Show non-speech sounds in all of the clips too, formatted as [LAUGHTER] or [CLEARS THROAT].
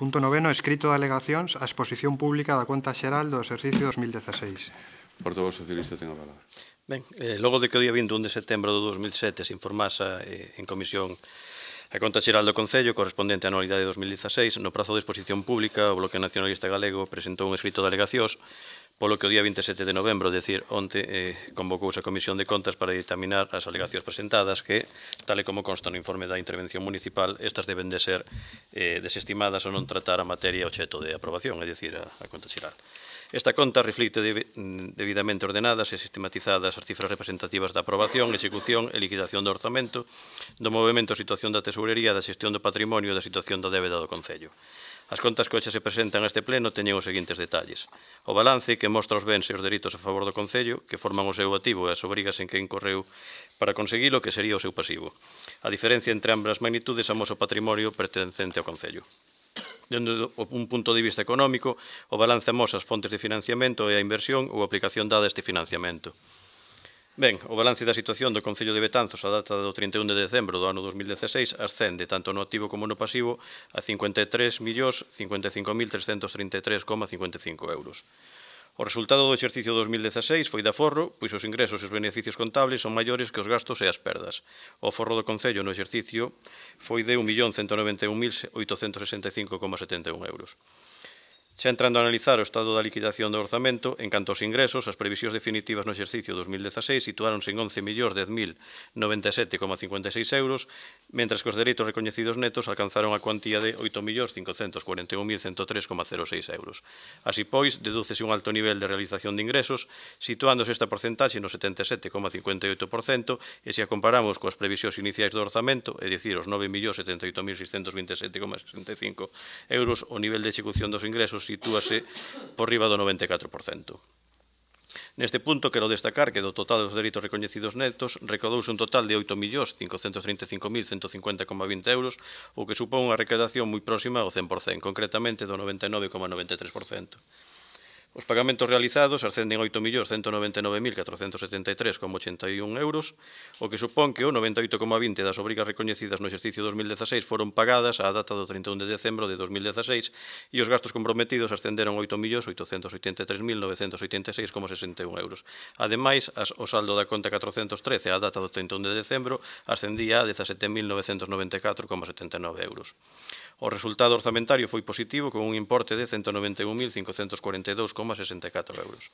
Punto noveno, escrito de alegacións á exposición pública da conta xeral do exercicio 2016. Portavoz socialista ten a palabra. Ben, eh, logo de que o día 21 de setembro do 2007 se informasa eh, en comisión a conta xeral do Concello correspondente á anualidade de 2016, no prazo de exposición pública, o Bloque Nacionalista Galego presentou un escrito de alegacións polo que o día 27 de novembro, decir, onte, eh, convocouse a Comisión de Contas para determinar as alegacións presentadas que, tal e como consta no informe da intervención municipal, estas deben de ser eh, desestimadas ou non tratar a materia obxeto de aprobación, é dicir, a, a conta xeral. Esta conta reflicte mm, debidamente ordenadas e sistematizadas as cifras representativas da aprobación, execución e liquidación do orzamento, do movimento situación da tesourería, da xestión do patrimonio e da situación da débeda do Concello. As contas que hoxe se presentan a este pleno teñen os seguintes detalles. O balance que mostra os bens e os delitos a favor do Concello, que forman o seu ativo e as obrigas en que incorreu para conseguilo que sería o seu pasivo. A diferencia entre ambas magnitudes amos o patrimonio pertencente ao Concello. Dendo un punto de vista económico, o balance amosa as fontes de financiamento e a inversión ou aplicación dada a este financiamento. Ben, o balance da situación do Concello de Betanzos a data do 31 de decembro do ano 2016 ascende tanto no activo como no pasivo a 53.055.333,55 euros. O resultado do exercicio 2016 foi da forro, pois os ingresos e os beneficios contables son maiores que os gastos e as perdas. O forro do Concello no exercicio foi de 1.191.865,71 euros. Xa entrando a analizar o estado da liquidación do orzamento, en canto aos ingresos, as previsións definitivas no exercicio 2016 situáronse en 11 millóns 10.097,56 euros, mentras que os dereitos recoñecidos netos alcanzaron a cuantía de 8 millóns 541.103,06 euros. Así pois, dedúcese un alto nivel de realización de ingresos, situándose esta porcentaxe no 77,58%, e se a comparamos coas previsións iniciais do orzamento, é dicir, os 9 millóns 78.627,65 euros, o nivel de execución dos ingresos sitúase por riba do 94%. Neste punto, quero destacar que do total dos delitos recoñecidos netos recaudouse un total de 8.535.150,20 euros, o que supón unha recadación moi próxima ao 100%, concretamente do 99,93%. Os pagamentos realizados ascenden a 8.199.473,81 euros, o que supón que o 98,20 das obrigas recoñecidas no exercicio 2016 foron pagadas á data do 31 de decembro de 2016 e os gastos comprometidos ascenderon 8.883.986,61 euros. Ademais, as, o saldo da conta 413 á data do 31 de decembro ascendía a 17.994,79 euros. O resultado orzamentario foi positivo con un importe de 191.542,64 euros.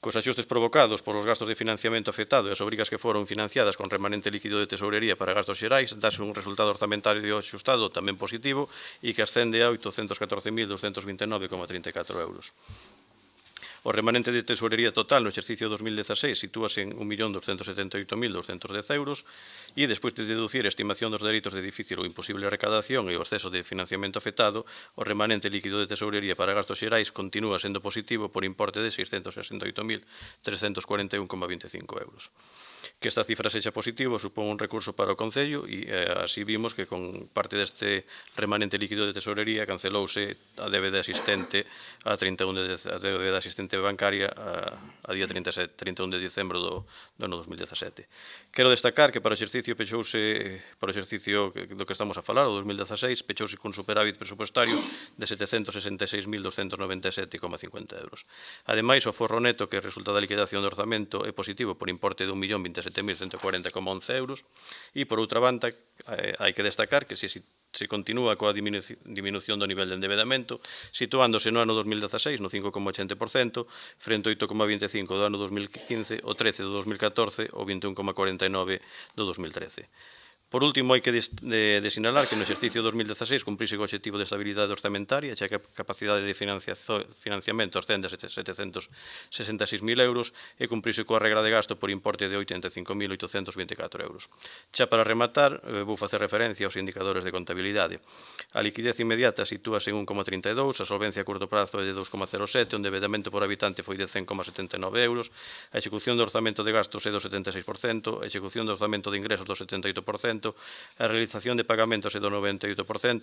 Cos axustes provocados polos gastos de financiamento afectado e as obrigas que foron financiadas con remanente líquido de tesourería para gastos xerais, dase un resultado orzamentario de axustado tamén positivo e que ascende a 814.229,34 euros. O remanente de tesorería total no exercicio 2016 sitúase en 1.278.210 euros e, despois de deducir a estimación dos delitos de difícil ou imposible recadación e o exceso de financiamento afetado, o remanente líquido de tesorería para gastos xerais continúa sendo positivo por importe de 668.341,25 euros que esta cifra sexa positiva supón un recurso para o Concello e eh, así vimos que con parte deste remanente líquido de tesorería cancelouse a débeda asistente a 31 de, a débeda asistente bancaria a, a día 37, 31 de dicembro do, do ano 2017. Quero destacar que para o exercicio pechouse para o exercicio do que estamos a falar, o 2016, pechouse con superávit presupuestario de 766.297,50 euros. Ademais, o forro neto que resulta da liquidación do orzamento é positivo por importe de 1.000.000 27.140,11 euros. E, por outra banda, eh, hai que destacar que se se continúa coa diminución do nivel de endebedamento, situándose no ano 2016 no 5,80%, frente ao 8,25% do ano 2015, o 13 do 2014, o 21,49% do 2013. Por último, hai que des, de, de sinalar que no exercicio 2016 cumprise o objetivo de estabilidade orzamentaria, xa que a capacidade de financiamento ascende a 766.000 euros e cumprise coa regra de gasto por importe de 85.824 euros. Xa para rematar, eh, vou facer referencia aos indicadores de contabilidade. A liquidez inmediata sitúase en 1,32, a solvencia a curto prazo é de 2,07, o endevedamento por habitante foi de 100,79 euros, a execución do orzamento de gastos é do 76%, a execución do orzamento de ingresos do 78%, a realización de pagamentos é do 98%,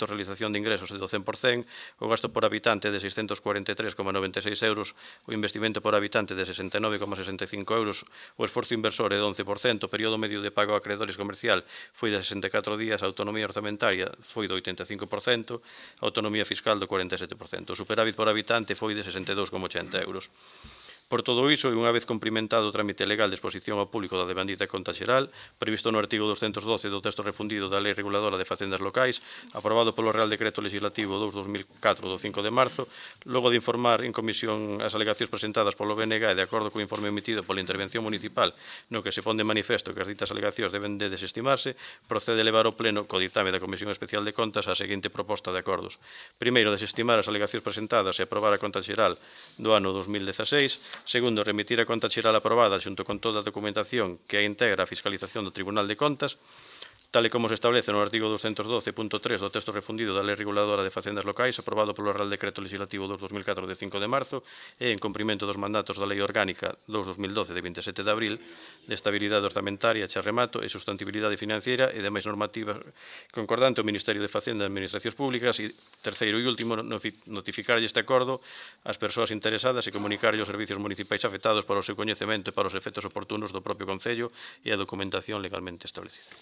a realización de ingresos é do 100%, o gasto por habitante é de 643,96 euros, o investimento por habitante é de 69,65 euros, o esforzo inversor é de 11%, o período medio de pago a credores comercial foi de 64 días, a autonomía orzamentaria foi do 85%, a autonomía fiscal do 47%, o superávit por habitante foi de 62,80 euros. Por todo iso, e unha vez cumprimentado o trámite legal de exposición ao público da devandita conta xeral, previsto no artigo 212 do texto refundido da Lei Reguladora de Facendas Locais, aprobado polo Real Decreto Legislativo 2-2004 do 5 de marzo, logo de informar en comisión as alegacións presentadas polo BNG e de acordo co informe emitido pola intervención municipal no que se pon de manifesto que as ditas alegacións deben de desestimarse, procede elevar ao Pleno co ditame da Comisión Especial de Contas a seguinte proposta de acordos. Primeiro, desestimar as alegacións presentadas e aprobar a conta xeral do ano 2016, Segundo, remitir a conta xeral aprobada xunto con toda a documentación que a integra a fiscalización do Tribunal de Contas tal e como se establece no artigo 212.3 do texto refundido da Lei Reguladora de Facendas Locais aprobado polo Real Decreto Legislativo 2004 de 5 de marzo e en cumprimento dos mandatos da Lei Orgánica 2.2012 de 27 de abril de Estabilidade orzamentaria, Charremato e Sustentabilidade Financiera e demais normativas concordante o Ministerio de Facenda e Administracións Públicas e terceiro e último notificarlle este acordo ás persoas interesadas e comunicar os servicios municipais afectados para o seu coñecemento e para os efectos oportunos do propio Concello e a documentación legalmente establecida.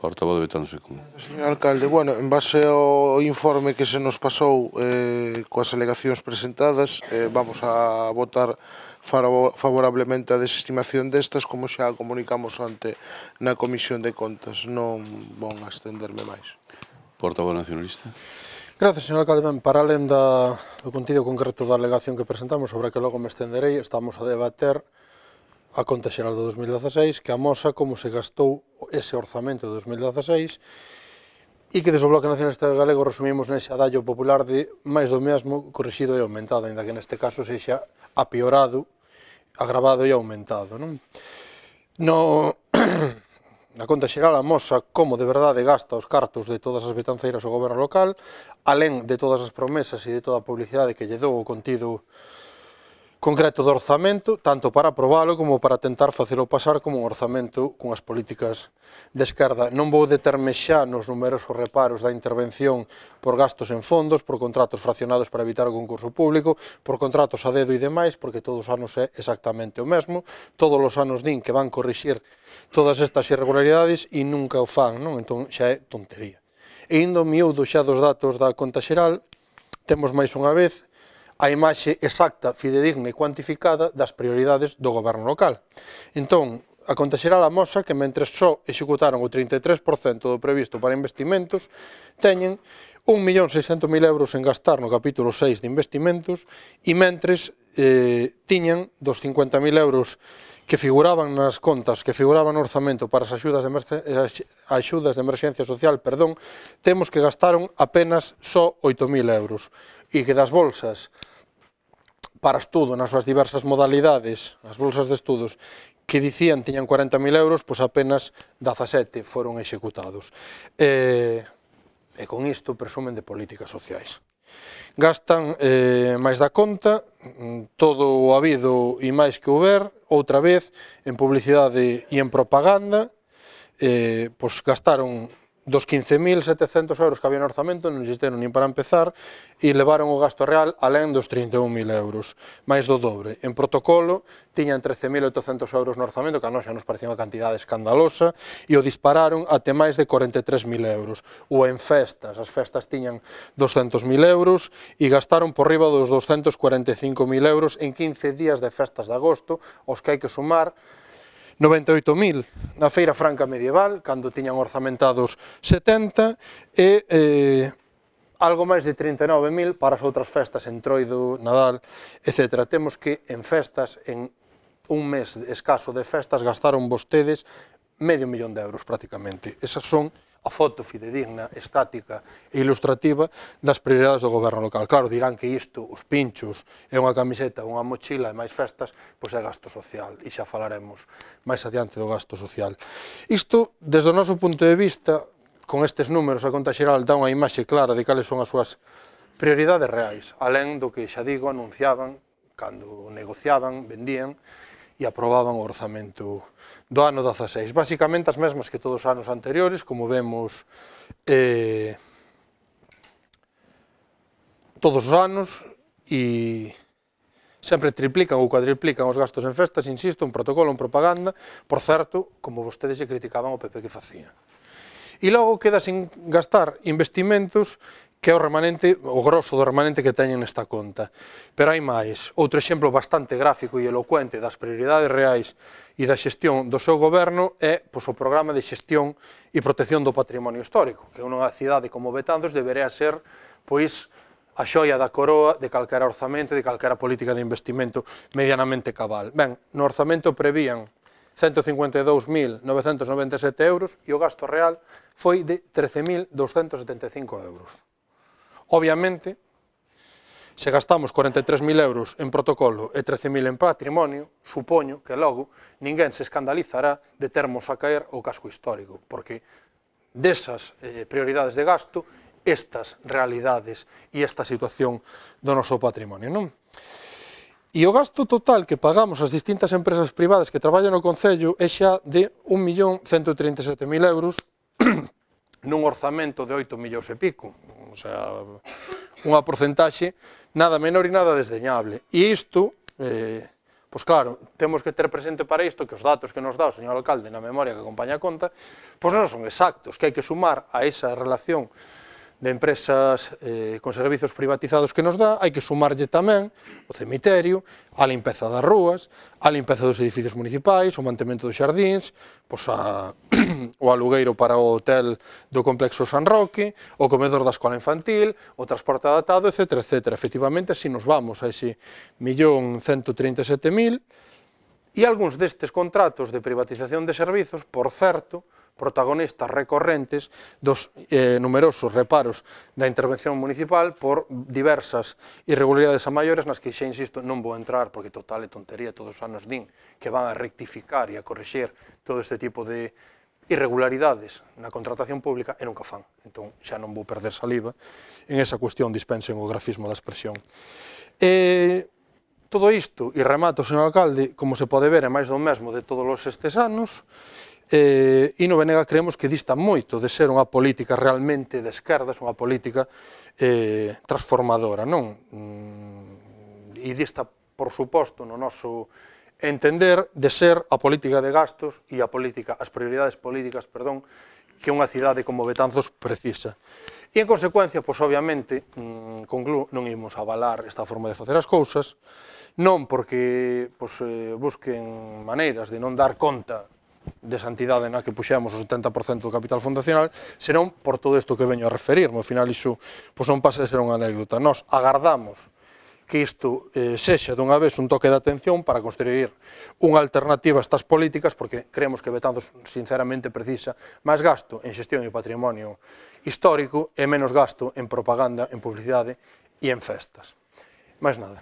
Portavoz de Betano Secún. Señor alcalde, bueno, en base ao informe que se nos pasou eh, coas alegacións presentadas, eh, vamos a votar favorablemente a desestimación destas, como xa comunicamos ante na Comisión de Contas. Non vou a extenderme máis. Portavoz nacionalista. Gracias, señor alcalde. Ben, para além da, do contido concreto da alegación que presentamos, sobre a que logo me estenderei, estamos a debater a conta xeral do 2016 que amosa como se gastou ese orzamento de 2016 e que desde o Bloque Nacionalista Galego resumimos nese adallo popular de máis do mesmo corrixido e aumentado, ainda que neste caso sexa apiorado, agravado e aumentado. Non? No, [CLEARS THROAT] na conta xeral amosa como de verdade gasta os cartos de todas as betanceiras o goberno local, alén de todas as promesas e de toda a publicidade que lle dou o contido concreto do orzamento, tanto para aprobalo como para tentar facelo pasar como un orzamento con as políticas de esquerda. Non vou determe xa nos numerosos reparos da intervención por gastos en fondos, por contratos fraccionados para evitar o concurso público, por contratos a dedo e demais, porque todos os anos é exactamente o mesmo. Todos os anos din que van corrixir todas estas irregularidades e nunca o fan, non? Entón xa é tontería. E indo miúdo xa dos datos da conta xeral, temos máis unha vez a imaxe exacta, fidedigna e cuantificada das prioridades do goberno local. Entón, a Conta moxa que mentre só executaron o 33% do previsto para investimentos, teñen 1.600.000 euros en gastar no capítulo 6 de investimentos e mentres eh, tiñan dos 50.000 euros que figuraban nas contas, que figuraban no orzamento para as axudas de, emergen... Eh, axudas de emerxencia social, perdón, temos que gastaron apenas só 8.000 euros e que das bolsas para estudo nas súas diversas modalidades, as bolsas de estudos, que dicían tiñan 40.000 euros, pois apenas 17 foron executados. E, e con isto presumen de políticas sociais. Gastan eh, máis da conta, mm, todo o habido e máis que houber, outra vez, en publicidade e en propaganda, eh, pois gastaron dos 15.700 euros que había no orzamento non existeron nin para empezar e levaron o gasto real alén dos 31.000 euros, máis do dobre. En protocolo tiñan 13.800 euros no orzamento, que a nosa nos parecía unha cantidade escandalosa, e o dispararon até máis de 43.000 euros. Ou en festas, as festas tiñan 200.000 euros e gastaron por riba dos 245.000 euros en 15 días de festas de agosto, os que hai que sumar 98.000 na Feira Franca Medieval, cando tiñan orzamentados 70, e eh, algo máis de 39.000 para as outras festas en Troido, Nadal, etc. Temos que en festas, en un mes escaso de festas, gastaron vostedes medio millón de euros prácticamente. Esas son a foto fidedigna, estática e ilustrativa das prioridades do goberno local. Claro, dirán que isto, os pinchos, é unha camiseta, unha mochila e máis festas, pois é gasto social, e xa falaremos máis adiante do gasto social. Isto, desde o noso punto de vista, con estes números, a conta xeral dá unha imaxe clara de cales son as súas prioridades reais, alén do que xa digo, anunciaban, cando negociaban, vendían, e aprobaban o orzamento do ano 16. Basicamente as mesmas que todos os anos anteriores, como vemos eh, todos os anos, e sempre triplican ou cuadriplican os gastos en festas, insisto, en protocolo, en propaganda, por certo, como vostedes se criticaban o PP que facía. E logo queda sin gastar investimentos que é o remanente, o grosso do remanente que teñen nesta conta. Pero hai máis, outro exemplo bastante gráfico e elocuente das prioridades reais e da xestión do seu goberno é pois, o programa de xestión e protección do patrimonio histórico, que unha cidade como Betanzos debería ser pois, a xoia da coroa de calquera orzamento, de calquera política de investimento medianamente cabal. Ben, no orzamento prevían 152.997 euros e o gasto real foi de 13.275 euros. Obviamente, se gastamos 43.000 euros en protocolo e 13.000 en patrimonio, supoño que logo ninguén se escandalizará de termos a caer o casco histórico, porque desas eh, prioridades de gasto, estas realidades e esta situación do noso patrimonio. Non? E o gasto total que pagamos as distintas empresas privadas que traballan no Concello é xa de 1.137.000 euros [CLEARS THROAT] nun orzamento de 8 millóns e pico, o sea, unha porcentaxe nada menor e nada desdeñable. E isto, eh, pois claro, temos que ter presente para isto que os datos que nos dá o señor alcalde na memoria que acompaña a conta, pois non son exactos, que hai que sumar a esa relación de empresas eh, con servizos privatizados que nos dá, hai que sumarlle tamén o cemiterio, a limpeza das rúas, a limpeza dos edificios municipais, o mantemento dos xardíns, pois a, [CLEARS THROAT] o alugueiro para o hotel do complexo San Roque, o comedor da escola infantil, o transporte adaptado, etc. etc. Efectivamente, así nos vamos a ese millón 137.000 e algúns destes contratos de privatización de servizos, por certo, protagonistas recorrentes dos eh, numerosos reparos da intervención municipal por diversas irregularidades a maiores nas que xa insisto non vou entrar porque total é tontería todos os anos din que van a rectificar e a corrixer todo este tipo de irregularidades na contratación pública e nunca fan. Entón, xa non vou perder saliva en esa cuestión dispensen o grafismo da expresión. E, todo isto, e remato, señor alcalde, como se pode ver, é máis do mesmo de todos estes anos, eh, e no Venega creemos que dista moito de ser unha política realmente de esquerdas, unha política eh, transformadora, non? Mm, e dista, por suposto, no noso entender de ser a política de gastos e a política, as prioridades políticas, perdón, que unha cidade como Betanzos precisa. E, en consecuencia, pois, obviamente, mm, conclu, non imos avalar esta forma de facer as cousas, non porque pois, eh, busquen maneiras de non dar conta de santidade na que puxemos o 70% do capital fundacional, senón por todo isto que veño a referirme. Ao final, iso pois non pasa a ser unha anécdota. Nós agardamos que isto eh, sexa dunha vez un toque de atención para construir unha alternativa a estas políticas, porque creemos que Betanzos sinceramente precisa máis gasto en xestión e patrimonio histórico e menos gasto en propaganda, en publicidade e en festas. Mais nada.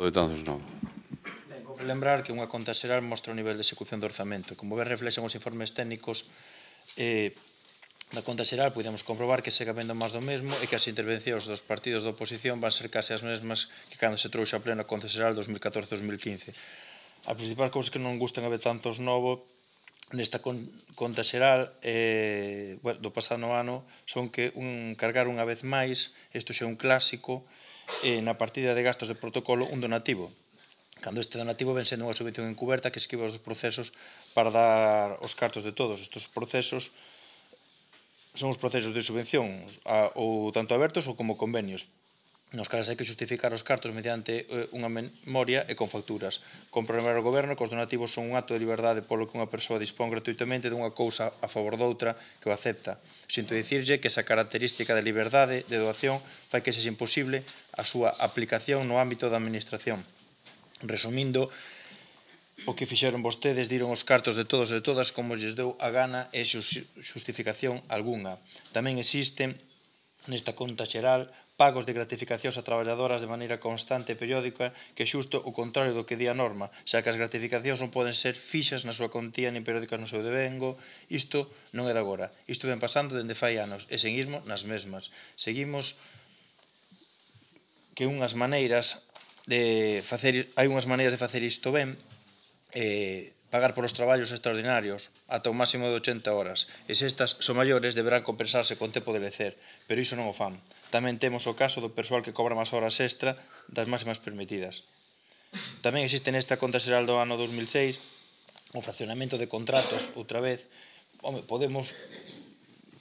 Betanzos non lembrar que unha conta xeral mostra o nivel de execución do orzamento. Como ve reflexan os informes técnicos eh, da conta xeral, podemos comprobar que segue habendo máis do mesmo e que as intervencións dos partidos da oposición van ser case as mesmas que cando se trouxe a plena conta xeral 2014-2015. A principal cousa que non gustan a tantos Novo nesta conta xeral eh, bueno, do pasado ano son que un cargar unha vez máis, isto xa é un clásico, eh, na partida de gastos de protocolo un donativo. Cando este donativo ven sendo unha subvención encuberta que esquiva os procesos para dar os cartos de todos. Estos procesos son os procesos de subvención a, ou tanto abertos ou como convenios nos cales hai que justificar os cartos mediante eh, unha memoria e con facturas. problema o goberno que os donativos son un acto de liberdade polo que unha persoa dispón gratuitamente dunha cousa a favor doutra que o acepta. Sinto dicirlle que esa característica de liberdade de doación fai que sexa imposible a súa aplicación no ámbito da administración. Resumindo, o que fixeron vostedes, diron os cartos de todos e de todas como lles deu a gana e xustificación algunha. Tamén existen nesta conta xeral pagos de gratificacións a traballadoras de maneira constante e periódica que xusto o contrario do que di a norma, xa que as gratificacións non poden ser fixas na súa contía nin periódicas no seu devengo, isto non é de agora, isto ven pasando dende fai anos e seguimos nas mesmas. Seguimos que unhas maneiras de facer hai unhas maneiras de facer isto ben eh, pagar polos traballos extraordinarios ata un máximo de 80 horas. E se estas son maiores, deberán compensarse con tempo de lecer, pero iso non o fan. Tamén temos o caso do persoal que cobra máis horas extra das máximas permitidas. Tamén existe nesta conta xeral do ano 2006 o fraccionamento de contratos, outra vez. Home, podemos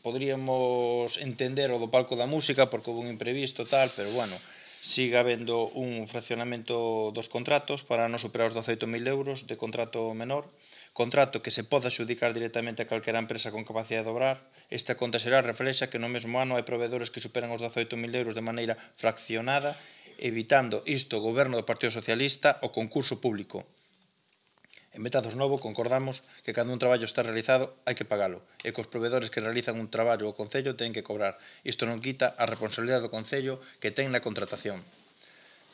podríamos entender o do palco da música porque houve un imprevisto tal, pero bueno, siga habendo un fraccionamento dos contratos para non superar os 18.000 euros de contrato menor, contrato que se poda xudicar directamente a calquera empresa con capacidade de obrar, esta conta será reflexa que no mesmo ano hai proveedores que superan os 18.000 euros de maneira fraccionada, evitando isto o goberno do Partido Socialista o concurso público, En Metazos Novo concordamos que cando un traballo está realizado hai que pagalo e que os provedores que realizan un traballo o Concello ten que cobrar. Isto non quita a responsabilidade do Concello que ten na contratación.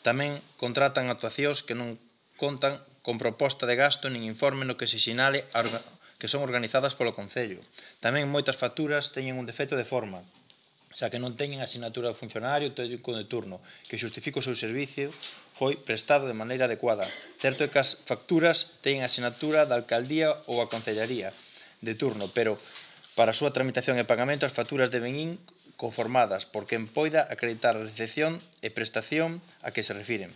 Tamén contratan actuacións que non contan con proposta de gasto nin informe no que se sinale a que son organizadas polo Concello. Tamén moitas facturas teñen un defecto de forma, xa que non teñen asignatura de funcionario técnico de turno, que xustifica o seu servicio foi prestado de maneira adecuada. Certo é que as facturas teñen asignatura da alcaldía ou a concellaría de turno, pero para a súa tramitación e pagamento as facturas deben ir conformadas por quen poida acreditar a recepción e prestación a que se refiren.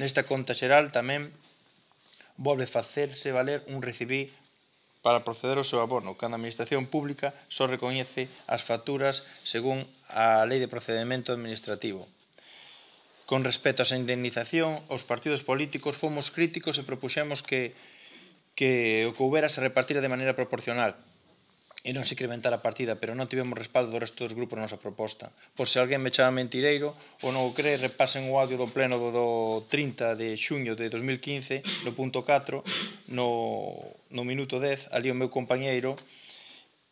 Nesta conta xeral tamén volve facerse valer un recibí para proceder ao seu abono, cando a Administración Pública só recoñece as facturas según a Lei de Procedimento Administrativo. Con respecto á indemnización, os partidos políticos fomos críticos e propuxemos que que o que houbera se repartira de maneira proporcional e non se incrementara a partida, pero non tivemos respaldo do resto dos grupos na nosa proposta. Por se alguén me chama mentireiro ou non o cree, repasen o audio do pleno do, do 30 de xuño de 2015, no punto 4, no, no minuto 10, ali o meu compañeiro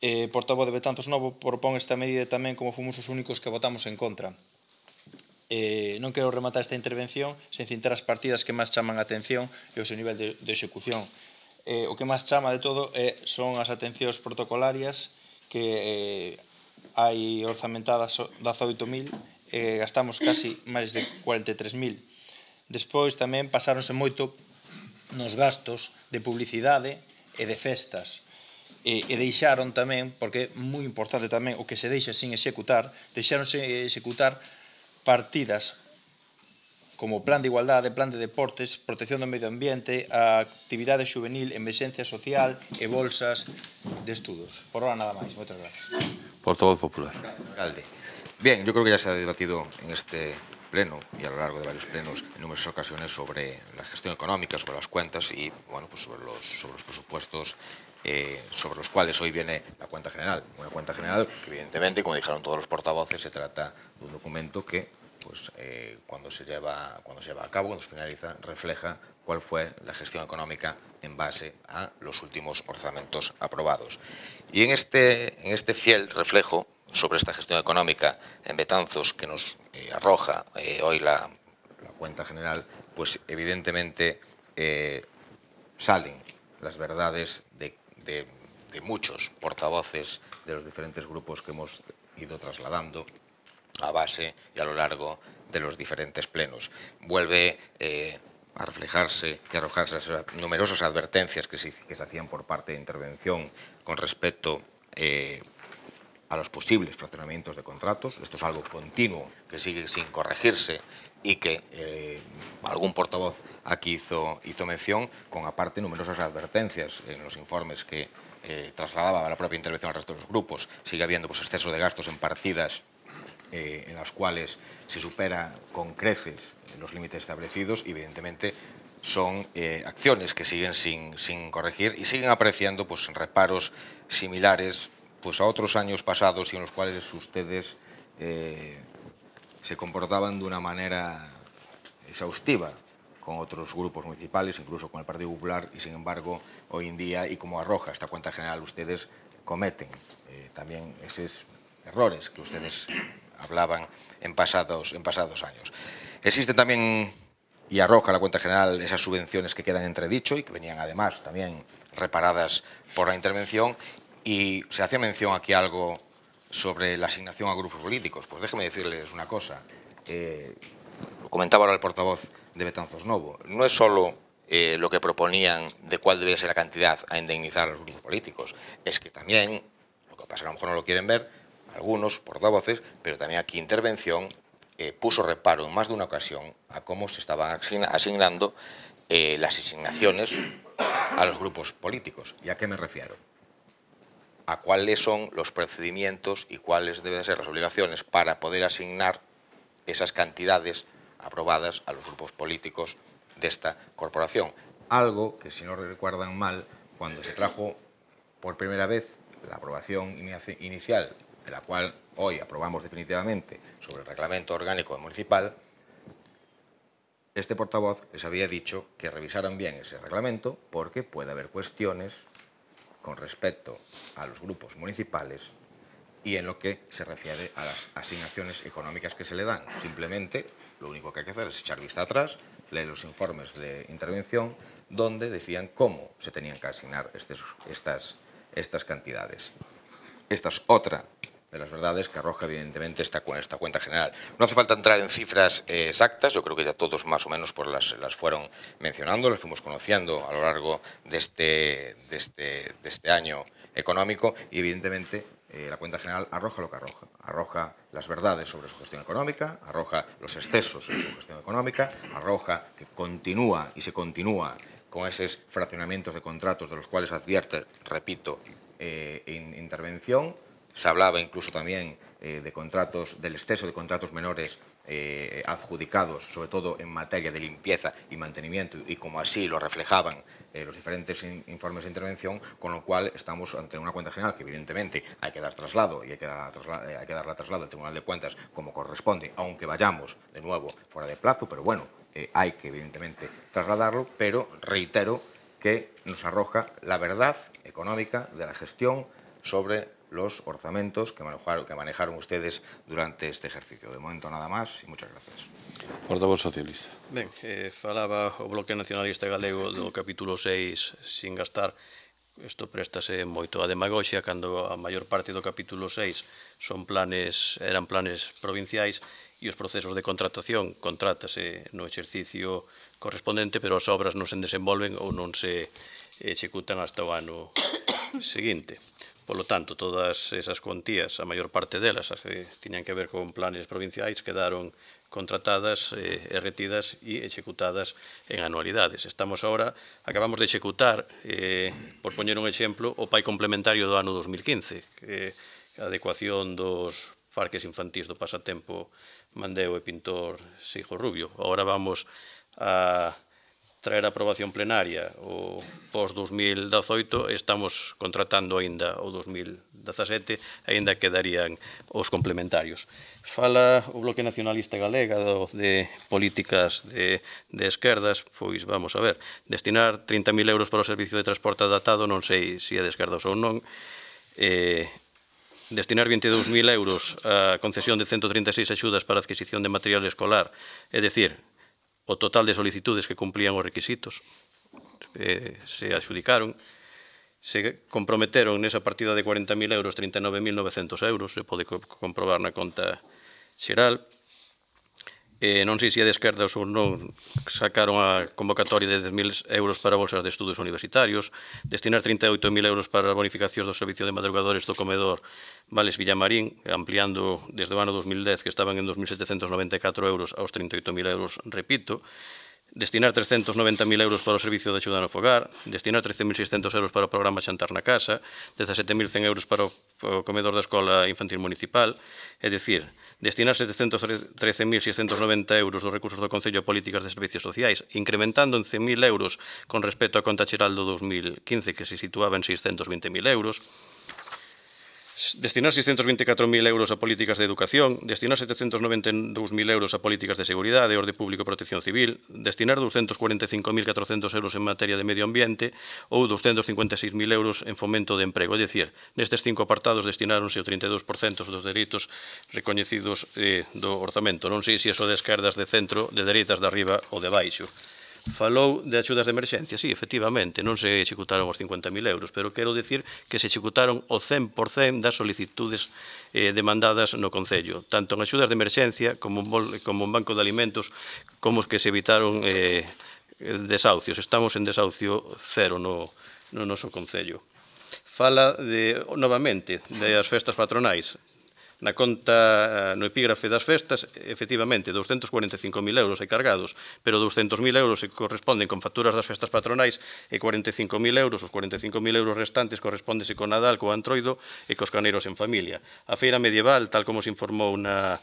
eh, portavoz de Betanzos Novo propón esta medida tamén como fomos os únicos que votamos en contra. Eh, non quero rematar esta intervención sen cintar as partidas que máis chaman a atención e o seu nivel de, de execución. Eh, o que máis chama de todo eh, son as atencións protocolarias que eh, hai orzamentadas 18.000 e eh, gastamos casi máis de 43.000. Despois tamén pasáronse moito nos gastos de publicidade e de festas e, e deixaron tamén, porque é moi importante tamén o que se deixa sin executar, deixaronse executar partidas como plan de igualdade, plan de deportes, protección do medio ambiente, a actividade juvenil, emergencia social e bolsas de estudos. Por hora nada máis. Moitas gracias. Portavoz Popular. Alcalde. Bien, yo creo que ya se ha debatido en este pleno y a lo largo de varios plenos en numerosas ocasiones sobre la gestión económica, sobre las cuentas y bueno, pues sobre, los, sobre los presupuestos Eh, sobre los cuales hoy viene la cuenta general. Una cuenta general que, evidentemente, como dijeron todos los portavoces, se trata de un documento que, pues, eh, cuando, se lleva, cuando se a cabo, cuando se finaliza, refleja cuál fue la gestión económica en base a los últimos orzamentos aprobados. Y en este, en este fiel reflejo sobre esta gestión económica en Betanzos que nos eh, arroja hoy la, la, cuenta general, pues evidentemente salen las verdades de de, muchos portavoces de los diferentes grupos que hemos ido trasladando a base y a lo largo de los diferentes plenos. Vuelve eh, a reflejarse y arrojarse las numerosas advertencias que se, hacían por parte de intervención con respecto eh, a los posibles fraccionamientos de contratos. Esto es algo continuo que sigue sin corregirse y que eh, algún portavoz aquí hizo, hizo mención, con aparte numerosas advertencias en los informes que eh, trasladaba a la propia intervención al resto de los grupos. Sigue habiendo pues, exceso de gastos en partidas eh, en las cuales se supera con creces los límites establecidos y evidentemente son acciones que siguen sin, sin, corregir y siguen apareciendo pues, reparos similares pues, a otros años pasados y en los cuales ustedes se comportaban de una manera exhaustiva con otros grupos municipales, incluso con el Partido Popular, y sin embargo, hoy en día, y como arroja esta cuenta general, ustedes cometen eh, también esos errores que ustedes hablaban en pasados, en pasados años. Existen también, y arroja la cuenta general, esas subvenciones que quedan entredicho y que venían además también reparadas por la intervención, y se hacía mención aquí algo sobre la asignación a grupos políticos. Pues déjeme decirles una cosa. Eh, lo comentaba ahora el portavoz de Betanzos Novo. No es solo eh, lo que proponían de cuál debía ser la cantidad a indemnizar a los grupos políticos. Es que también, lo que pasa a lo mejor no lo quieren ver, algunos portavoces, pero también aquí intervención, eh, puso reparo en más de una ocasión a cómo se estaban asignando las asignaciones a los grupos políticos. ¿Y a qué me refiero? a cuáles son los procedimientos y cuáles deben ser las obligaciones para poder asignar esas cantidades aprobadas a los grupos políticos de esta corporación. Algo que, si no recuerdan mal, cuando se trajo por primera vez la aprobación inicial, de la cual hoy aprobamos definitivamente, sobre el reglamento orgánico municipal, este portavoz les había dicho que revisaran bien ese reglamento porque puede haber cuestiones con respecto a los grupos municipales y en lo que se refiere a las asignaciones económicas que se le dan. Simplemente lo único que hay que hacer es echar vista atrás, leer los informes de intervención donde decían cómo se tenían que asignar estas, estas cantidades. Esta es otra de las verdades que arroja evidentemente esta, esta cuenta general. No hace falta entrar en cifras eh, exactas, yo creo que ya todos más o menos por las, las fueron mencionando, las fuimos conociendo a lo largo de este, de este, de este año económico y evidentemente eh, la cuenta general arroja lo que arroja. Arroja las verdades sobre su gestión económica, arroja los excesos en su gestión económica, arroja que continúa y se continúa con esos fraccionamientos de contratos de los cuales advierte, repito, eh, intervención, se hablaba incluso también eh, de contratos, del exceso de contratos menores eh, adjudicados, sobre todo en materia de limpieza y mantenimiento, y como así lo reflejaban eh, los diferentes informes de intervención, con lo cual estamos ante una cuenta general que evidentemente hay que dar traslado y hay que, hay que darla traslado al Tribunal de Cuentas como corresponde, aunque vayamos de nuevo fuera de plazo, pero bueno, hay que evidentemente trasladarlo, pero reitero que nos arroja la verdad económica de la gestión sobre los orzamentos que manejaron, que manejaron ustedes durante este ejercicio. De momento nada más y muchas gracias. Portavoz socialista. Ben, eh, falaba o Bloque Nacionalista Galego do capítulo 6 sin gastar Isto préstase moito a demagoxia cando a maior parte do capítulo 6 son planes, eran planes provinciais e os procesos de contratación contrátase no exercicio correspondente, pero as obras non se desenvolven ou non se executan hasta o ano [COUGHS] seguinte. Polo tanto, todas esas contías, a maior parte delas, as que tiñan que ver con planes provinciais, quedaron contratadas, eh, erretidas e executadas en anualidades. Estamos ahora, acabamos de executar, eh, por poñer un exemplo, o PAI complementario do ano 2015, eh, a adecuación dos parques infantis do pasatempo Mandeo e Pintor Seijo Rubio. Ahora vamos a traer a aprobación plenaria o pós-2018 estamos contratando aínda o 2017 aínda quedarían os complementarios. Fala o Bloque Nacionalista Galega do, de políticas de, de esquerdas, pois vamos a ver, destinar 30.000 euros para o servicio de transporte adaptado, non sei se é de esquerdas ou non, eh, destinar 22.000 euros a concesión de 136 axudas para a adquisición de material escolar, é dicir, o total de solicitudes que cumplían os requisitos eh, se adxudicaron se comprometeron nesa partida de 40.000 euros 39.900 euros se pode comprobar na conta xeral eh, non sei se é de esquerda ou non, sacaron a convocatoria de 10.000 euros para bolsas de estudos universitarios, destinar 38.000 euros para bonificacións do servicio de madrugadores do comedor Vales Villamarín, ampliando desde o ano 2010, que estaban en 2.794 euros aos 38.000 euros, repito, destinar 390.000 euros para o servicio de axuda no fogar, destinar 13.600 euros para o programa Xantar na Casa, 17.100 euros para o, comedor da Escola Infantil Municipal, é dicir, destinar 713.690 euros dos recursos do Concello a Políticas de Servicios Sociais, incrementando 11.000 euros con respecto á conta xeral do 2015, que se situaba en 620.000 euros, Destinar 624.000 euros a políticas de educación, destinar 792.000 euros a políticas de seguridade, orde público e protección civil, destinar 245.400 euros en materia de medio ambiente ou 256.000 euros en fomento de emprego. É dicir, nestes cinco apartados destináronse o 32% dos delitos recoñecidos eh, do orzamento. Non sei se iso de esquerdas de centro, de dereitas de arriba ou de baixo. Falou de axudas de emerxencia, sí, efectivamente, non se executaron os 50.000 euros, pero quero dicir que se executaron o 100% das solicitudes eh, demandadas no Concello, tanto en axudas de emerxencia como como en Banco de Alimentos, como os que se evitaron eh, desahucios. Estamos en desahucio cero no, no noso Concello fala de novamente das festas patronais. Na conta, eh, no epígrafe das festas, efectivamente, 245.000 euros hai cargados, pero 200.000 euros se corresponden con facturas das festas patronais e 45.000 euros, os 45.000 euros restantes correspondese con Nadal, co Antroido e cos caneiros en familia. A feira medieval, tal como se informou na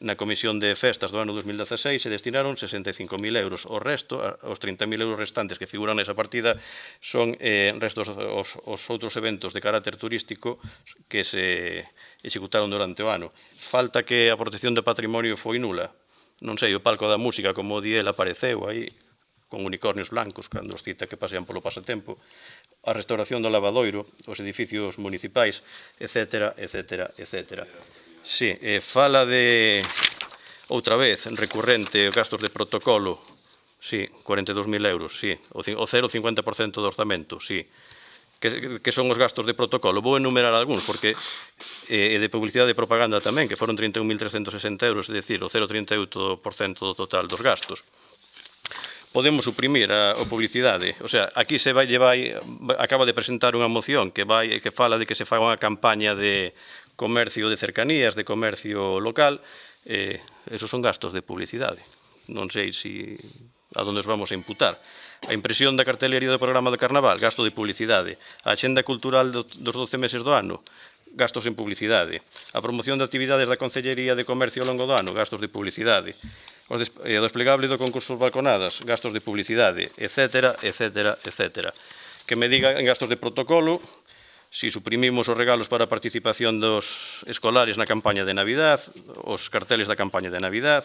Na comisión de festas do ano 2016 se destinaron 65.000 euros. O resto, os 30.000 euros restantes que figuran nesa partida, son eh, restos os, os outros eventos de carácter turístico que se executaron durante o ano. Falta que a protección do patrimonio foi nula. Non sei, o palco da música, como di, apareceu aí con unicornios blancos, cando os cita que pasean polo pasatempo, a restauración do lavadoiro, os edificios municipais, etc., etc., etc. Sí, eh, fala de outra vez recurrente gastos de protocolo, sí, 42.000 euros, sí, o, o 0,50% do orzamento, sí. Que, que son os gastos de protocolo. Vou enumerar algúns, porque eh, de publicidade e propaganda tamén, que foron 31.360 euros, é dicir, o 0,38% do total dos gastos podemos suprimir a, a publicidade. O sea, aquí se vai, vai acaba de presentar unha moción que vai que fala de que se faga unha campaña de comercio de cercanías, de comercio local, eh, esos son gastos de publicidade. Non sei si a donde os vamos a imputar. A impresión da cartelería do programa do Carnaval, gasto de publicidade. A xenda cultural dos 12 meses do ano, gastos en publicidade. A promoción de actividades da Consellería de Comercio ao longo do ano, gastos de publicidade. O desplegable do concurso balconadas, gastos de publicidade, etc., etc., etc. Que me diga en gastos de protocolo, Si suprimimos os regalos para a participación dos escolares na campaña de Navidad, os carteles da campaña de Navidad,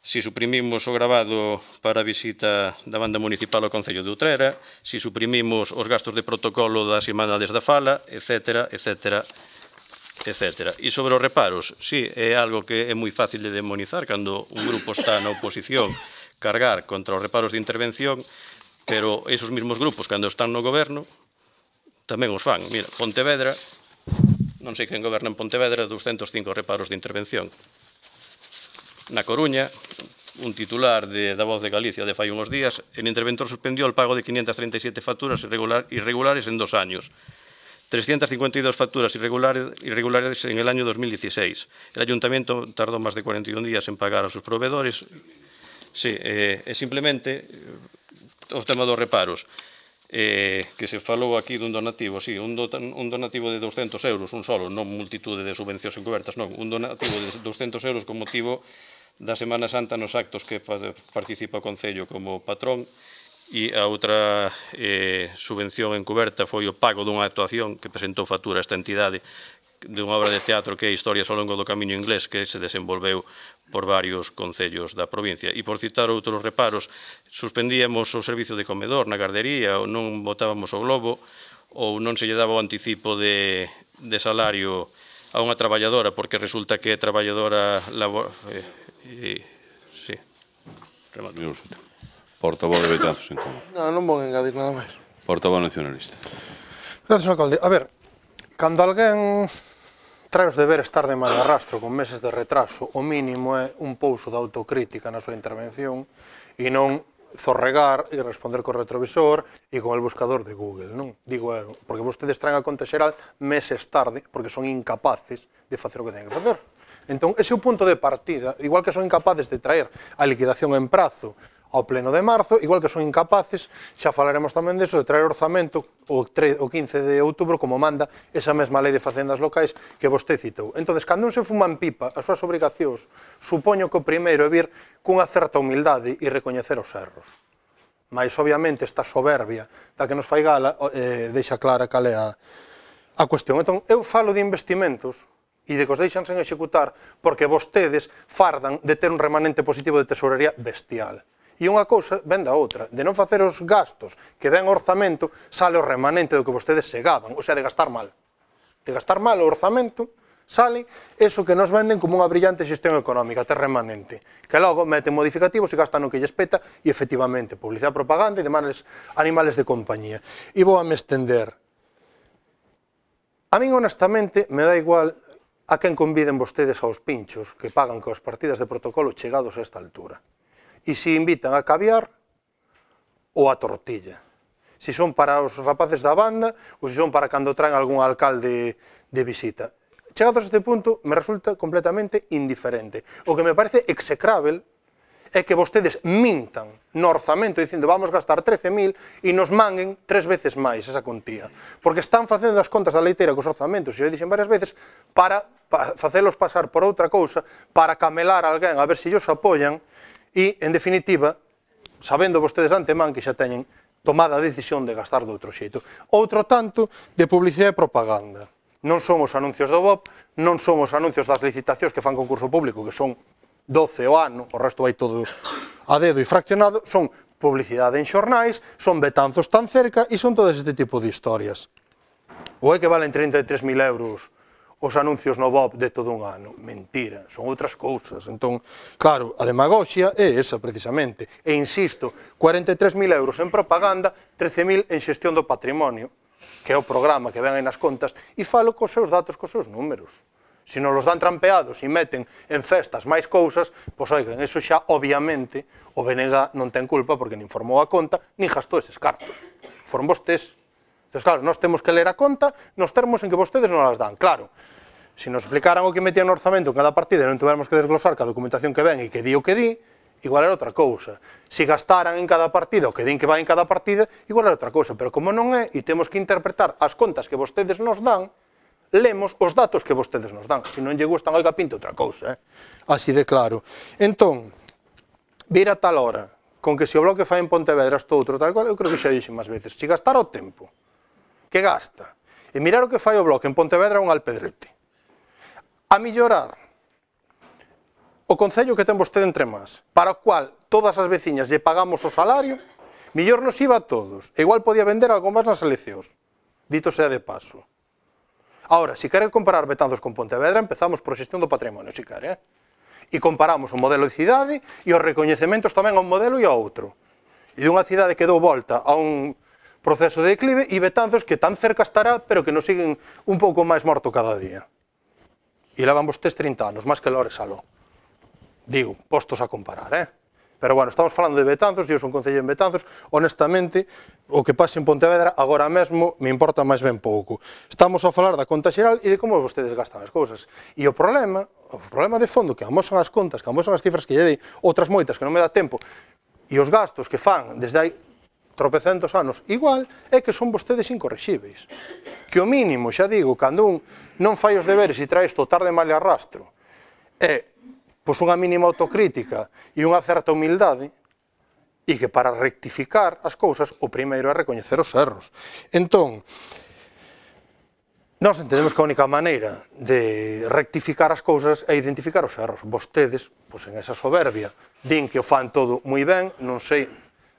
si suprimimos o grabado para a visita da banda municipal ao Concello de Utrera, si suprimimos os gastos de protocolo da Semana da Fala, etc., etc., etc. E sobre os reparos, si, sí, é algo que é moi fácil de demonizar cando un grupo está na oposición cargar contra os reparos de intervención, pero esos mismos grupos, cando están no goberno, tamén os fan. Mira, Pontevedra, non sei quen goberna en Pontevedra, 205 reparos de intervención. Na Coruña, un titular de, da Voz de Galicia de fai unos días, el interventor suspendió el pago de 537 facturas irregular, irregulares en dos años. 352 facturas irregulares, irregulares en el año 2016. El ayuntamiento tardó más de 41 días en pagar a sus proveedores. Sí, eh, simplemente, o tema dos reparos eh, que se falou aquí dun donativo, sí, un, do, un donativo de 200 euros, un solo, non multitude de subvencións encobertas, non, un donativo de 200 euros con motivo da Semana Santa nos actos que participa o Concello como patrón e a outra eh, subvención encoberta foi o pago dunha actuación que presentou factura esta entidade dunha obra de teatro que é Historias ao longo do camiño inglés que se desenvolveu por varios concellos da provincia. E por citar outros reparos, suspendíamos o servicio de comedor na gardería, ou non botábamos o globo, ou non se lle daba o anticipo de, de salario a unha traballadora, porque resulta que é traballadora labor... Eh, eh, sí. Portavoz de Betanzos entón. Non, non vou engadir nada máis. Portavoz nacionalista. Gracias, alcalde. A ver, Cando alguén trae os deberes tarde mal arrastro con meses de retraso, o mínimo é un pouso de autocrítica na súa intervención e non zorregar e responder co retrovisor e con el buscador de Google, non? Digo, eh, porque vostedes traen a conta xeral meses tarde porque son incapaces de facer o que teñen que facer. Entón, ese é o punto de partida, igual que son incapaces de traer a liquidación en prazo ao pleno de marzo, igual que son incapaces, xa falaremos tamén deso, de traer orzamento o, 3, o 15 de outubro, como manda esa mesma lei de facendas locais que vosté citou. Entón, cando un se fuma en pipa as súas obrigacións, supoño que o primeiro é vir cunha certa humildade e recoñecer os erros mas obviamente esta soberbia da que nos fai gala eh, deixa clara cal é a, a cuestión. Entón, eu falo de investimentos e de que os deixan sen executar porque vostedes fardan de ter un remanente positivo de tesourería bestial e unha cousa ven da outra, de non facer os gastos que o orzamento, sale o remanente do que vostedes segaban, ou sea, de gastar mal. De gastar mal o orzamento, sale eso que nos venden como unha brillante xestión económica, ter remanente, que logo meten modificativos e gastan o que lle espeta e efectivamente, publicidade propaganda e demanes animales de compañía. E vou a me estender. A min, honestamente, me dá igual a quen conviden vostedes aos pinchos que pagan coas partidas de protocolo chegados a esta altura. E se invitan a caviar ou a tortilla. Se son para os rapaces da banda ou se son para cando traen algún alcalde de visita. Chegados a este punto, me resulta completamente indiferente. O que me parece execrável é que vostedes mintan no orzamento dicindo vamos gastar 13.000 e nos manguen tres veces máis esa contía. Porque están facendo as contas da leiteira cos orzamentos, e eu dixen varias veces, para, facelos pasar por outra cousa, para camelar alguén, a ver se ellos apoian, E, en definitiva, sabendo vostedes antemán que xa teñen tomada a decisión de gastar de outro xeito. Outro tanto de publicidade e propaganda. Non son os anuncios do BOP, non son os anuncios das licitacións que fan concurso público, que son 12 o ano, o resto vai todo a dedo e fraccionado, son publicidade en xornais, son betanzos tan cerca e son todas este tipo de historias. Ou é que valen 33.000 euros os anuncios no BOP de todo un ano. Mentira, son outras cousas. Entón, claro, a demagoxia é esa precisamente. E insisto, 43.000 euros en propaganda, 13.000 en xestión do patrimonio, que é o programa que ven aí nas contas, e falo cos seus datos, cos seus números. Se non los dan trampeados e meten en festas máis cousas, pois oigan, eso xa obviamente o BNG non ten culpa porque nin formou a conta, nin gastou eses cartos. Foron vostes. Entón, claro, nós temos que ler a conta nos termos en que vostedes non as dan. Claro, Se nos explicaran o que metían no orzamento en cada partida e non tuvermos que desglosar cada documentación que ven e que di o que di, igual era outra cousa. Se gastaran en cada partida o que din que vai en cada partida, igual era outra cousa. Pero como non é, e temos que interpretar as contas que vostedes nos dan, lemos os datos que vostedes nos dan. Se non lle gustan, oiga, pinte outra cousa. Eh? Así de claro. Entón, vir a tal hora, con que se o bloque fai en Pontevedra, isto outro, tal cual, eu creo que xa dixen máis veces. Se gastar o tempo, que gasta, e mirar o que fai o bloque en Pontevedra é un alpedrete a millorar o concello que ten vostede entre más, para o cual todas as veciñas lle pagamos o salario, millor nos iba a todos, e igual podía vender algo máis nas eleccións, dito sea de paso. Ahora, se quere comparar Betanzos con Pontevedra, empezamos por xestión do patrimonio, se quere, eh? e comparamos o modelo de cidade e os recoñecementos tamén a un modelo e a outro. E dunha cidade que dou volta a un proceso de declive e Betanzos que tan cerca estará, pero que nos siguen un pouco máis morto cada día. E levan vostes 30 anos, máis que Lores Saló. Digo, postos a comparar, eh? Pero bueno, estamos falando de Betanzos, eu son concello en Betanzos, honestamente, o que pase en Pontevedra agora mesmo me importa máis ben pouco. Estamos a falar da conta xeral e de como vostedes gastan as cousas. E o problema, o problema de fondo que amosan as contas, que amosan as cifras que lle dei, outras moitas que non me dá tempo, e os gastos que fan desde hai tropecentos anos igual, é que son vostedes incorrexíveis. Que o mínimo, xa digo, cando un non fai os deberes e trae isto tarde mal arrastro, é pois unha mínima autocrítica e unha certa humildade, e que para rectificar as cousas o primeiro é recoñecer os erros. Entón, nós entendemos que a única maneira de rectificar as cousas é identificar os erros. Vostedes, pois en esa soberbia, din que o fan todo moi ben, non sei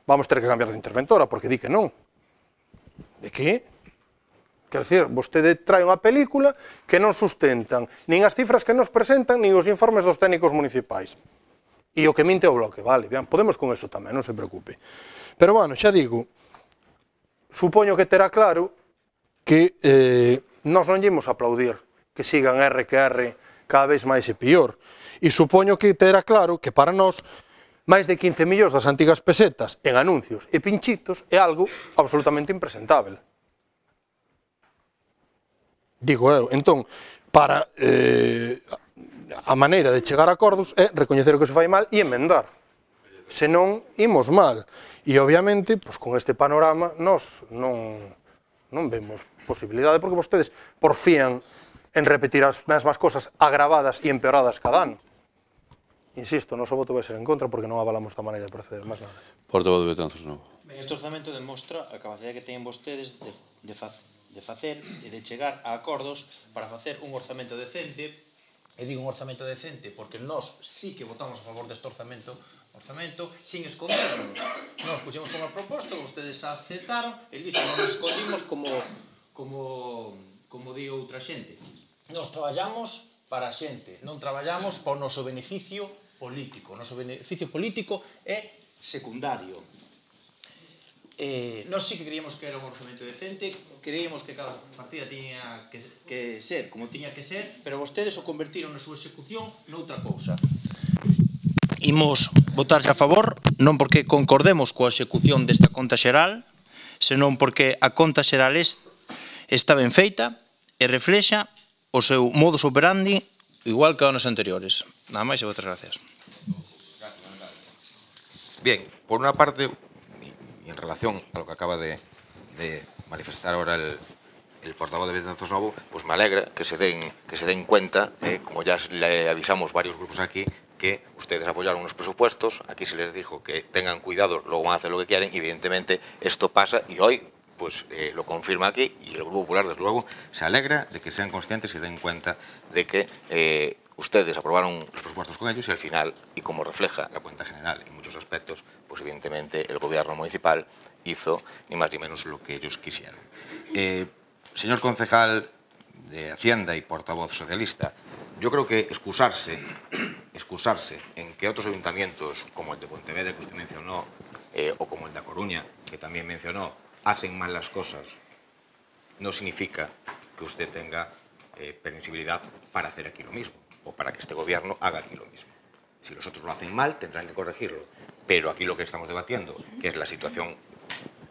vamos ter que cambiar de interventora, porque di que non. De que? Quer dizer, vostede trae unha película que non sustentan nin as cifras que nos presentan, nin os informes dos técnicos municipais. E o que minte o bloque, vale, ben, podemos con eso tamén, non se preocupe. Pero, bueno, xa digo, supoño que terá claro que eh, nós non llemos aplaudir que sigan R que R cada vez máis e pior. E supoño que terá claro que para nós máis de 15 millóns das antigas pesetas en anuncios e pinchitos é algo absolutamente impresentável. Digo eu, entón, para eh, a maneira de chegar a acordos é recoñecer o que se fai mal e emendar. Senón, imos mal. E, obviamente, pois, con este panorama, nós non, non vemos posibilidade, porque vostedes porfían en repetir as mesmas cosas agravadas e empeoradas cada ano. Insisto, o noso voto vai ser en contra porque non avalamos esta maneira de proceder, máis nada. Portavoz voto de Betanzos non. Ben, este orzamento demostra a capacidade que teñen vostedes de, de, de facer e de chegar a acordos para facer un orzamento decente e digo un orzamento decente porque nós sí que votamos a favor deste orzamento orzamento sin escondernos. Nós puxemos como proposta, vostedes aceptaron e listo, non nos escondimos como como como di outra xente. Nos traballamos para a xente, non traballamos para o noso beneficio político. O noso beneficio político é secundario. Eh, nós sí que creíamos que era un orzamento decente, creíamos que cada partida tiña que, que ser como tiña que ser, pero vostedes o convertiron na súa execución noutra cousa. Imos votarse a favor, non porque concordemos coa execución desta conta xeral, senón porque a conta xeral est, está ben feita e reflexa o seu modus operandi igual que los anteriores. Nada más y gracias. Bien, por una parte, y en relación a lo que acaba de, manifestar ahora el, el portavoz de Betanzos Novo, pues me alegra que se den, que se den cuenta, eh, como ya le avisamos varios grupos aquí, que ustedes apoyaron unos presupuestos, aquí se les dijo que tengan cuidado, luego van a hacer lo que quieren, y evidentemente esto pasa y hoy pues eh, lo confirma aquí y el Grupo Popular, desde luego, se alegra de que sean conscientes y den cuenta de que eh, ustedes aprobaron los presupuestos con ellos y al final, y como refleja la cuenta general en muchos aspectos, pues evidentemente el gobierno municipal hizo ni más ni menos lo que ellos quisieran eh, señor concejal de Hacienda y portavoz socialista, yo creo que excusarse, excusarse en que otros ayuntamientos, como el de Pontevedra, que usted mencionó, o como el de Coruña, que también mencionó, hacen mal las cosas, no significa que usted tenga eh, para hacer aquí lo mismo o para que este gobierno haga aquí lo mismo. Si los otros lo hacen mal, tendrán que corregirlo. Pero aquí lo que estamos debatiendo, que es la situación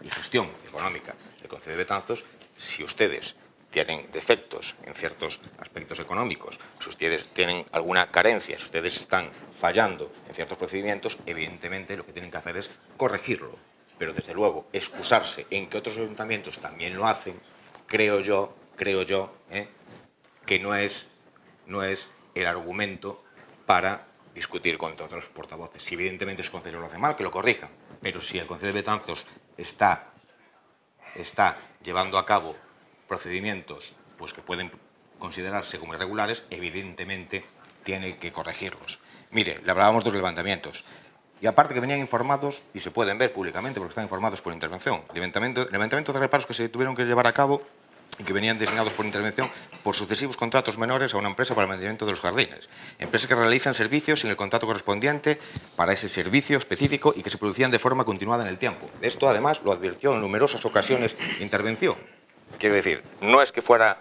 y gestión económica del concede de Betanzos, si ustedes tienen defectos en ciertos aspectos económicos, si ustedes tienen alguna carencia, si ustedes están fallando en ciertos procedimientos, evidentemente lo que tienen que hacer es corregirlo pero desde luego excusarse en que otros ayuntamientos también lo hacen, creo yo, creo yo, ¿eh? que no es, no es el argumento para discutir contra otros portavoces. Si evidentemente el concejo lo hace mal, que lo corrija. pero si el Consejo de Betanzos está, está llevando a cabo procedimientos pues, que pueden considerarse como irregulares, evidentemente tiene que corregirlos. Mire, le hablábamos de los levantamientos. Y aparte que venían informados, y se pueden ver públicamente porque están informados por intervención, levantamiento, de reparos que se tuvieron que llevar a cabo y que venían designados por intervención por sucesivos contratos menores a una empresa para el mantenimiento de los jardines. Empresas que realizan servicios sin el contrato correspondiente para ese servicio específico y que se producían de forma continuada en el tiempo. Esto, además, lo advirtió en numerosas ocasiones intervención. Quiero decir, no es que fuera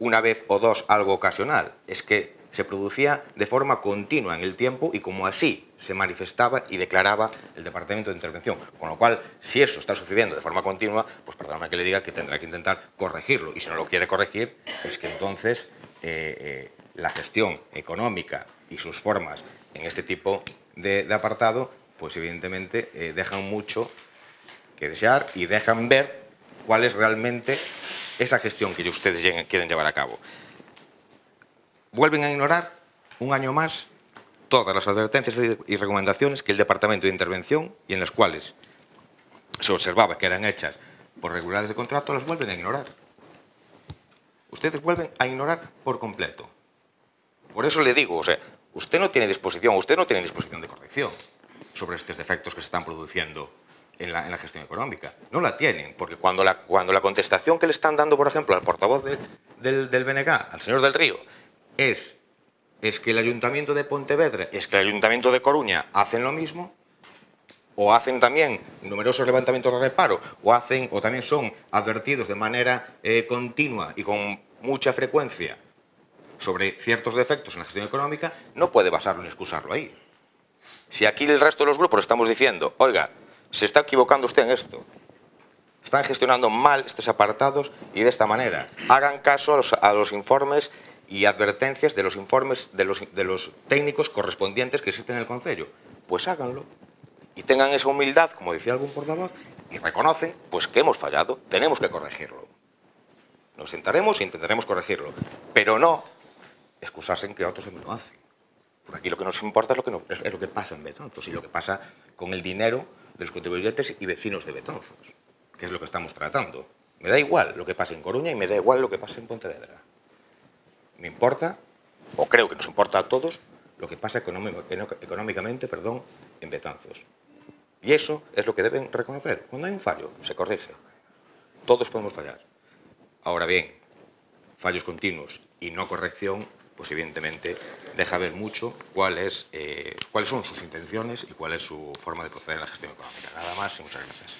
una vez o dos algo ocasional, es que se producía de forma continua en el tiempo y como así se manifestaba y declaraba el Departamento de Intervención. Con lo cual, si eso está sucediendo de forma continua, pues perdóname que le diga que tendrá que intentar corregirlo. Y si no lo quiere corregir, es que entonces eh, eh, la gestión económica y sus formas en este tipo de, apartado, pues evidentemente eh, dejan mucho que desear y dejan ver cuál es realmente esa gestión que ustedes quieren llevar a cabo vuelven a ignorar un año más todas las advertencias y recomendaciones que el Departamento de Intervención y en las cuales se observaba que eran hechas por regulares de contrato, las vuelven a ignorar. Ustedes vuelven a ignorar por completo. Por eso le digo, o sea, usted no tiene disposición, usted no tiene disposición de corrección sobre estos defectos que se están produciendo en la, gestión económica. No la tienen, porque cuando la, cuando la contestación que le están dando, por ejemplo, al portavoz del, del BNK, al señor del Río, es, es que el Ayuntamiento de Pontevedra, es que el Ayuntamiento de Coruña hacen lo mismo, o hacen también numerosos levantamientos de reparo, o, hacen, o también son advertidos de manera eh, continua y con mucha frecuencia sobre ciertos defectos en la gestión económica, no puede basarlo en excusarlo ahí. Si aquí el resto de los grupos estamos diciendo, oiga, se está equivocando usted en esto, están gestionando mal estos apartados y de esta manera, hagan caso a los informes y advertencias de los informes de los, de los técnicos correspondientes que existen en el consejo Pues háganlo y tengan esa humildad, como decía algún portavoz, y reconocen pues, que hemos fallado, tenemos que corregirlo. Nos sentaremos y e intentaremos corregirlo, pero no excusarse en que otros no lo hacen. Por aquí lo que nos importa es lo que, es, lo que pasa en Betonzos y lo que pasa con el dinero de los contribuyentes y vecinos de Betonzos, que es lo que estamos tratando. Me da igual lo que pasa en Coruña y me da igual lo que pasa en Pontevedra me importa, o creo que nos importa a todos, lo que pasa económicamente perdón, en Betanzos. Y eso es lo que deben reconocer. Cuando hay un fallo, se corrige. Todos podemos fallar. Ahora bien, fallos continuos y no corrección, pues evidentemente deja ver mucho eh, cuáles son sus intenciones y cuál es su forma de proceder en la gestión económica. Nada más y muchas gracias.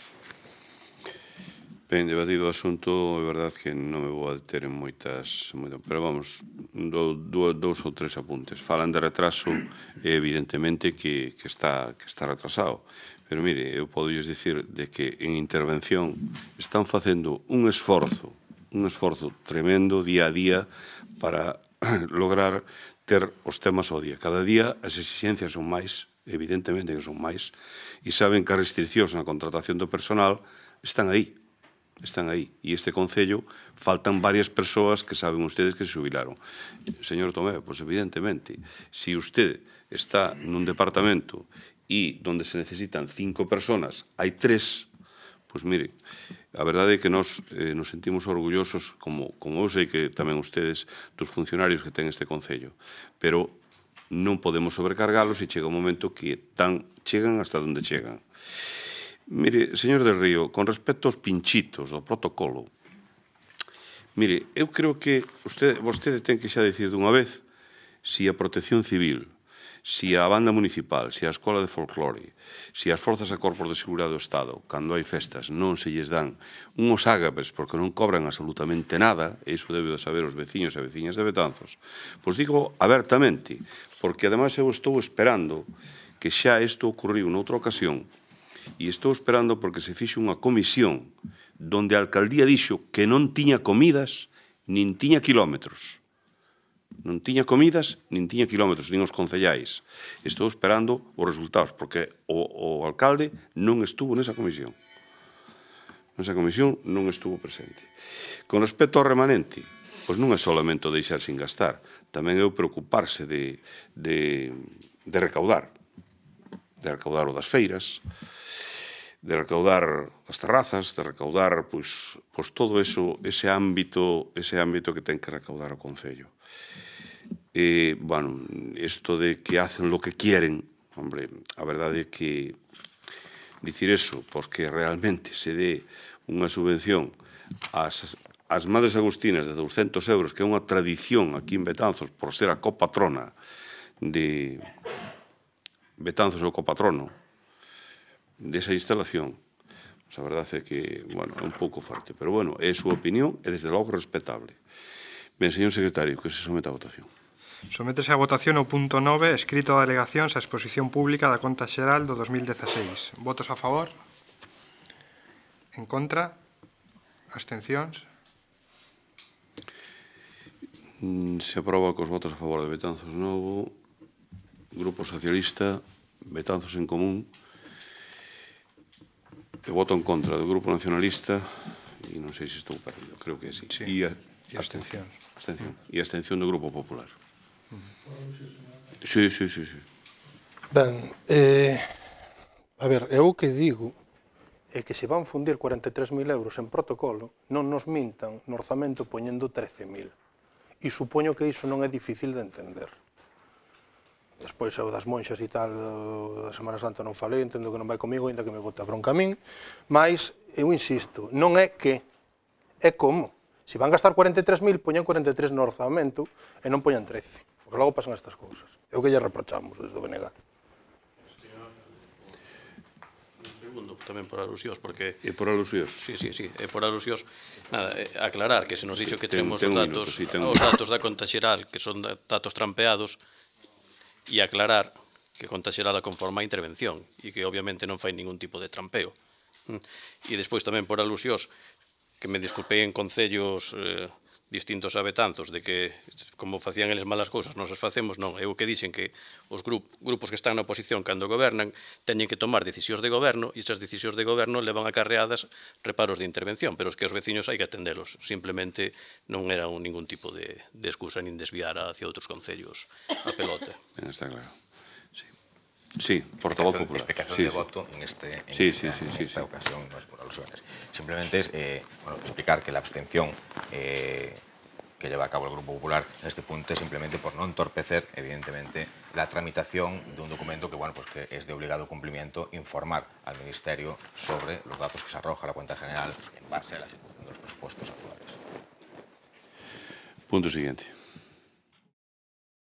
Ben debatido o asunto, é verdad que non me vou a deter en moitas, moito, pero vamos, do, do, dous ou tres apuntes. Falan de retraso, evidentemente que, que, está, que está retrasado, pero mire, eu podo dicir de que en intervención están facendo un esforzo, un esforzo tremendo día a día para [CLEARS THROAT] lograr ter os temas ao día. Cada día as exigencias son máis, evidentemente que son máis, e saben que as restriccións na contratación do personal están aí, están aí. E este Concello faltan varias persoas que saben ustedes que se jubilaron. Señor Tomé, pois evidentemente, se si usted está nun departamento e donde se necesitan cinco personas, hai tres, pois mire, a verdade é que nos, eh, nos sentimos orgullosos, como, como eu sei que tamén ustedes, dos funcionarios que ten este Concello. Pero non podemos sobrecargalos e chega un momento que tan chegan hasta onde chegan. Mire, señor del Río, con respecto aos pinchitos do protocolo, mire, eu creo que usted, vostede ten que xa dicir dunha vez si a protección civil, si a banda municipal, si a escola de folclore, si as forzas a corpos de seguridade do Estado, cando hai festas, non se lles dan unhos ágapes porque non cobran absolutamente nada, e iso debe de saber os veciños e veciñas de Betanzos, pois digo abertamente, porque ademais eu estou esperando que xa isto ocurriu noutra ocasión, E estou esperando porque se fixe unha comisión donde a alcaldía dixo que non tiña comidas nin tiña quilómetros. Non tiña comidas, nin tiña quilómetros, nin os concellais. Estou esperando os resultados, porque o, o alcalde non estuvo nesa comisión. Nesa comisión non estuvo presente. Con respecto ao remanente, pois non é solamente o deixar sin gastar, tamén é o preocuparse de, de, de recaudar de recaudar o das feiras, de recaudar as terrazas, de recaudar pois, pois todo eso, ese ámbito, ese ámbito que ten que recaudar o Concello. E, bueno, isto de que hacen lo que quieren, hombre, a verdade é que dicir eso, pois que realmente se dé unha subvención ás, ás Madres Agustinas de 200 euros, que é unha tradición aquí en Betanzos por ser a copatrona de, Betanzos o copatrono desa instalación, pois a verdade é que, bueno, é un pouco forte, pero bueno, é a súa opinión e desde logo respetable. Ben, señor secretario, que se someta a votación. Sométese a votación o punto 9, escrito a delegación a exposición pública da Conta Xeral do 2016. Votos a favor? En contra? Abstencións? Mm, se aproba cos votos a favor de Betanzos Novo, Grupo Socialista, Betanzos en Común, e voto en contra do Grupo Nacionalista, e non sei se estou perdido, creo que sí. sí. E, a, e abstención. Abstención. E abstención do Grupo Popular. Sí, sí, sí, sí. Ben, eh, a ver, eu o que digo é que se van fundir 43.000 euros en protocolo, non nos mintan no orzamento poñendo 13.000. E supoño que iso non é difícil de entender despois eu das monxas e tal da Semana Santa non falei, entendo que non vai comigo, ainda que me bota bronca a min, mas eu insisto, non é que, é como. Se van gastar 43.000, poñan 43 no orzamento e non poñan 13, porque logo pasan estas cousas. É o que lle reprochamos desde o BNG. segundo tamén por alusións, porque... E por alusións. Sí, sí, sí, e por alusións. Nada, eh, aclarar que se nos dixo que ten, tenemos ten os datos, minuto, sí, ten... os datos da conta xeral, que son datos trampeados, e aclarar que xerada conforme a intervención e que obviamente non fai ningún tipo de trampeo. E mm. despois tamén por alusións que me disculpei en concellos eh, distintos abetanzos de que como facían eles malas cousas, non as facemos, non, é o que dixen que os grup, grupos que están na oposición cando gobernan teñen que tomar decisións de goberno e esas decisións de goberno van acarreadas reparos de intervención, pero es que os veciños hai que atendelos, simplemente non era un ningún tipo de, de excusa nin desviar hacia outros concellos a pelota. Está claro. Sí, portavoz popular. Explicación de voto en, este- este- esta, ocasión, no es por alusiones. Simplemente es eh, explicar que la abstención eh, que lleva a cabo el Grupo Popular en este punto es simplemente por no entorpecer, evidentemente, la tramitación de un documento que, bueno, pues que es de obligado cumplimiento informar al Ministerio sobre los datos que se arroja a la cuenta general en base a la ejecución de los presupuestos actuales. Punto siguiente.